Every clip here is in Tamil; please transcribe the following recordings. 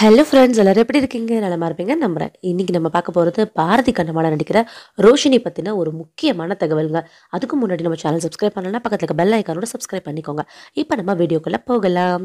ஹலோ ஃப்ரெண்ட்ஸ் எல்லோரும் எப்படி இருக்கீங்க நலமாக இருப்பீங்க நம்புகிறேன் இன்றைக்கி நம்ம பார்க்க போகிறது பாரதி கண்ணமால நடிக்கிற ரோஷினி பற்றின ஒரு முக்கியமான தகவல்கள் அதுக்கு முன்னாடி நம்ம சேனல் சப்ஸ்கிரைப் பண்ணலாம் பக்கத்தில் இருக்க பெல் ஐக்கானோட சப்ஸ்கிரைப் பண்ணிக்கோங்க இப்போ நம்ம வீடியோக்குள்ளே போகலாம்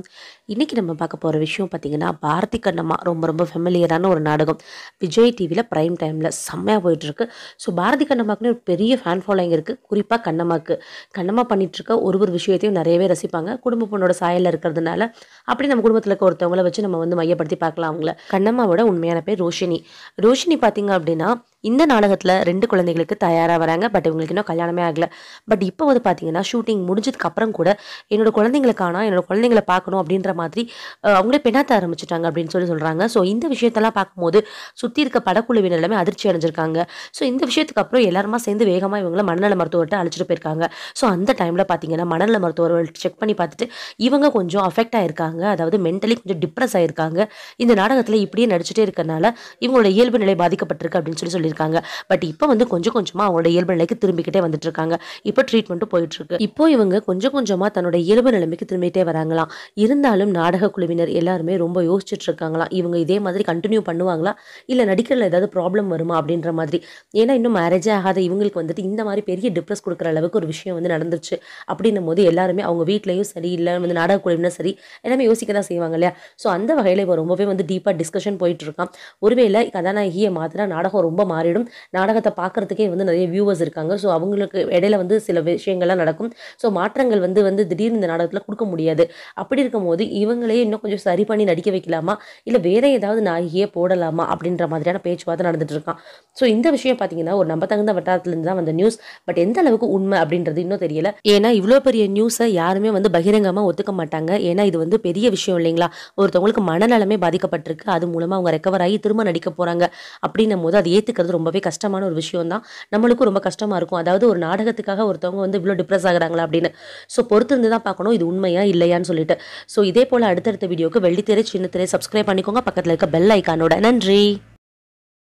இன்றைக்கி நம்ம பார்க்க போகிற விஷயம் பார்த்திங்கன்னா பாரதி கண்ணம்மா ரொம்ப ரொம்ப ஃபெமிலியரான ஒரு நாடகம் விஜய் டிவியில் ப்ரைம் டைமில் செம்மையாக போயிட்டுருக்கு ஸோ பாரதி கண்ணம்மாக்குன்னு ஒரு பெரிய ஃபேன் ஃபாலோயிங் இருக்குது குறிப்பாக கண்ணம்மாக்கு கண்ணம்மா பண்ணிகிட்ருக்க ஒரு ஒரு விஷயத்தையும் நிறையவே ரசிப்பாங்க குடும்ப பொண்ணோட சாயலில் இருக்கிறதுனால அப்படி நம்ம குடும்பத்தில் இருக்க ஒருத்தவங்களை வச்சு நம்ம வந்து மையப்படுத்தி பார்க்கலாம் அவங்கள கண்ணம்மாவோட உண்மையான பேர் ரோஷினி ரோஷினி பார்த்தீங்க அப்படின்னா இந்த நாடகத்தில் ரெண்டு குழந்தைகளுக்கு தயாராக வராங்க பட் இவங்களுக்கு இன்னும் கல்யாணமே ஆகலை பட் இப்போ வந்து பார்த்தீங்கன்னா ஷூட்டிங் முடிஞ்சதுக்கப்புறம் கூட என்னோட குழந்தைங்களுக்கான என்னோட குழந்தைங்களை பார்க்கணும் அப்படின்ற மாதிரி அவங்களே பெண்ணாத்த ஆரம்பிச்சிட்டாங்க அப்படின்னு சொல்லி சொல்கிறாங்க ஸோ இந்த விஷயத்தெல்லாம் பார்க்கும்போது சுற்றி இருக்க படக்குழுவினர் எல்லாமே அதிர்ச்சி அடைஞ்சிருக்காங்க ஸோ இந்த விஷயத்துக்கு அப்புறம் எல்லாருமா சேர்ந்து வேகமாக இவங்கள மனநல மருத்துவர்கிட்ட அழைச்சிட்டு போயிருக்காங்க ஸோ அந்த டைமில் பார்த்தீங்கன்னா மனநல மருத்துவர்கள் செக் பண்ணி பார்த்துட்டு இவங்க கொஞ்சம் அஃபெக்ட் ஆகிருக்காங்க அதாவது மென்டலி கொஞ்சம் டிப்ரெஸ் ஆகிருக்காங்க இந்த நாடகத்தில் இப்படியே நடிச்சுட்டே இருக்கிறனால இவங்களோட இயல்பு நிலை பாதிக்கப்பட்டிருக்கு அப்படின்னு சொல்லி சொல்லியிருக்காங்க இருக்காங்க பட் இப்போ வந்து கொஞ்சம் கொஞ்சமாக அவங்களோட இயல்பு நிலைக்கு திரும்பிக்கிட்டே வந்துட்டு இருக்காங்க இப்போ ட்ரீட்மெண்ட்டும் போயிட்டு இருக்கு இப்போ இவங்க கொஞ்சம் கொஞ்சமாக தன்னோட இயல்பு நிலைமைக்கு திரும்பிட்டே வராங்களாம் இருந்தாலும் நாடக குழுவினர் எல்லாருமே ரொம்ப யோசிச்சுட்டு இருக்காங்களாம் இவங்க இதே மாதிரி கண்டினியூ பண்ணுவாங்களா இல்லை நடிக்கிறதுல ஏதாவது ப்ராப்ளம் வருமா அப்படின்ற மாதிரி ஏன்னா இன்னும் மேரேஜே ஆகாத இவங்களுக்கு வந்துட்டு இந்த மாதிரி பெரிய டிப்ரெஸ் கொடுக்குற அளவுக்கு ஒரு விஷயம் வந்து நடந்துச்சு அப்படின்னும் போது எல்லாருமே அவங்க வீட்லேயும் சரி இல்லை வந்து நாடக குழுவினர் சரி எல்லாமே யோசிக்க தான் செய்வாங்க இல்லையா ஸோ அந்த வகையில் இப்போ ரொம்பவே வந்து டீப்பாக டிஸ்கஷன் போயிட்டு இருக்கான் ஒருவேளை கதாநாயகியை மாத்திரம் நாடகம் ரொம்ப மாறி மாறிடும் நாடகத்தை பார்க்குறதுக்கே வந்து நிறைய வியூவர்ஸ் இருக்காங்க ஸோ அவங்களுக்கு இடையில வந்து சில விஷயங்கள்லாம் நடக்கும் ஸோ மாற்றங்கள் வந்து வந்து திடீர்னு இந்த நாடகத்தில் கொடுக்க முடியாது அப்படி இருக்கும்போது இவங்களையே இன்னும் கொஞ்சம் சரி பண்ணி நடிக்க வைக்கலாமா இல்லை வேற ஏதாவது நாயகியே போடலாமா அப்படின்ற மாதிரியான பேச்சுவார்த்தை நடந்துட்டு இருக்கான் ஸோ இந்த விஷயம் பார்த்தீங்கன்னா ஒரு நம்ப தகுந்த வட்டாரத்துலேருந்து தான் வந்த நியூஸ் பட் எந்த அளவுக்கு உண்மை அப்படின்றது இன்னும் தெரியல ஏன்னா இவ்வளோ பெரிய நியூஸை யாருமே வந்து பகிரங்கமாக ஒத்துக்க மாட்டாங்க ஏன்னா இது வந்து பெரிய விஷயம் இல்லைங்களா ஒருத்தவங்களுக்கு மனநலமே பாதிக்கப்பட்டிருக்கு அது மூலமாக அவங்க ரெக்கவர் ஆகி திரும்ப நடிக்க போகிறாங்க அப்படின்னும் போது அதை ஏற்றுக்கிறது பண்ணுறது ரொம்பவே கஷ்டமான ஒரு விஷயம் தான் நம்மளுக்கும் ரொம்ப கஷ்டமாக இருக்கும் அதாவது ஒரு நாடகத்துக்காக ஒருத்தவங்க வந்து இவ்வளோ டிப்ரெஸ் ஆகிறாங்களா அப்படின்னு ஸோ பொறுத்திருந்து தான் பார்க்கணும் இது உண்மையா இல்லையான்னு சொல்லிட்டு ஸோ இதே போல் அடுத்தடுத்த வீடியோக்கு வெள்ளித்திரை சின்னத்திரை சப்ஸ்கிரைப் பண்ணிக்கோங்க பக்கத்தில் இருக்க பெல் ஐக்கானோட நன்றி